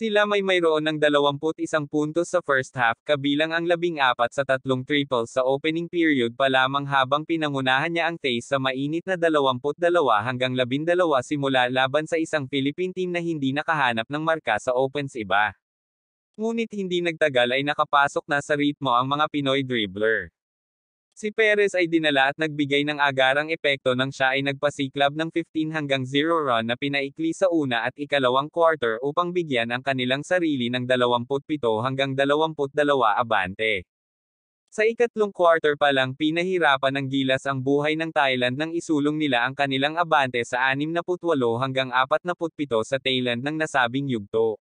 Sila may mayroon ng 21 puntos sa first half kabilang ang 14 sa tatlong triple sa opening period pa lamang habang pinangunahan niya ang Tays sa mainit na 22 hanggang 12 simula laban sa isang Philippine team na hindi nakahanap ng marka sa opens iba. Ngunit hindi nagtagal ay nakapasok na sa ritmo ang mga Pinoy dribbler. Si Perez ay dinala at nagbigay ng agarang epekto nang siya ay nagpasiklab ng 15 hanggang 0 run na pinaikli sa una at ikalawang quarter upang bigyan ang kanilang sarili ng 27 hanggang 22 abante. Sa ikatlong quarter pa lang pinahirapan ng gilas ang buhay ng Thailand nang isulong nila ang kanilang abante sa 68 hanggang 47 sa Thailand ng nasabing yugto.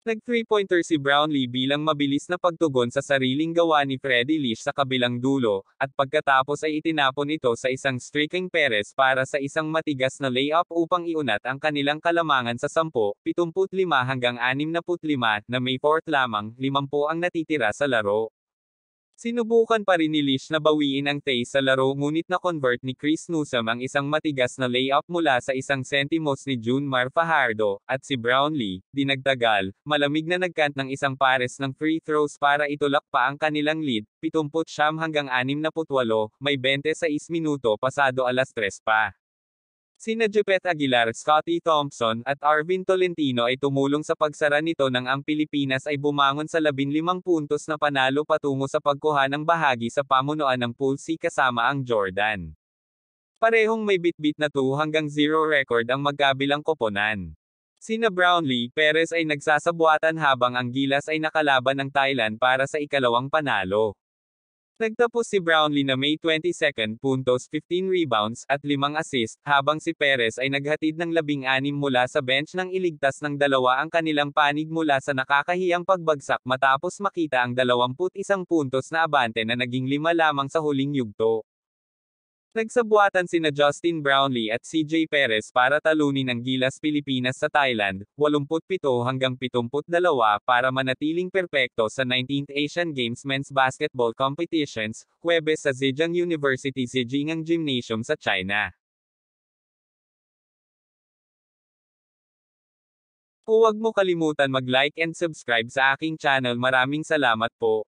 Nag-3-pointer si Brownlee bilang mabilis na pagtugon sa sariling gawa ni Freddie Leash sa kabilang dulo, at pagkatapos ay itinapon ito sa isang streaking Perez para sa isang matigas na layup upang iunat ang kanilang kalamangan sa 10, 75 hanggang 65 na may fourth lamang, 50 ang natitira sa laro. Sinubukan pa rin ni Lish na bawiin ang Tay sa laro ngunit na-convert ni Chris Newsom ang isang matigas na layup mula sa isang sentimos ni June Mar Fajardo, at si Brownlee, dinagdagal, malamig na nagkant ng isang pares ng free throws para itulak pa ang kanilang lead, 70 hanggang 68, may 26 minuto pasado alas 3 pa. Sina Jupet Aguilar, Scotty Thompson, at Arvin Tolentino ay tumulong sa pagsara nito nang ang Pilipinas ay bumangon sa 15 puntos na panalo patungo sa pagkuha ng bahagi sa pamunuan ng Pool C kasama ang Jordan. Parehong may bitbit na 2 hanggang 0 record ang magkabilang koponan. Sina Brownlee, Perez ay nagsasabuatan habang ang Gilas ay nakalaban ng Thailand para sa ikalawang panalo. Nagtapos si Brownlee na May 22 puntos 15 rebounds at 5 assist, habang si Perez ay naghatid ng 16 mula sa bench nang iligtas ng dalawa ang kanilang panig mula sa nakakahiyang pagbagsak matapos makita ang 21 puntos na abante na naging 5 lamang sa huling yugto. Nagsabuatan sina Justin Brownlee at CJ Perez para talunin ang Gilas Pilipinas sa Thailand, 87 hanggang 72 para manatiling perpekto sa 19th Asian Games Men's Basketball Competitions, Huwebes sa Zhejiang University Zhejiang Gymnasium sa China. Huwag mo kalimutan mag-like and subscribe sa aking channel maraming salamat po.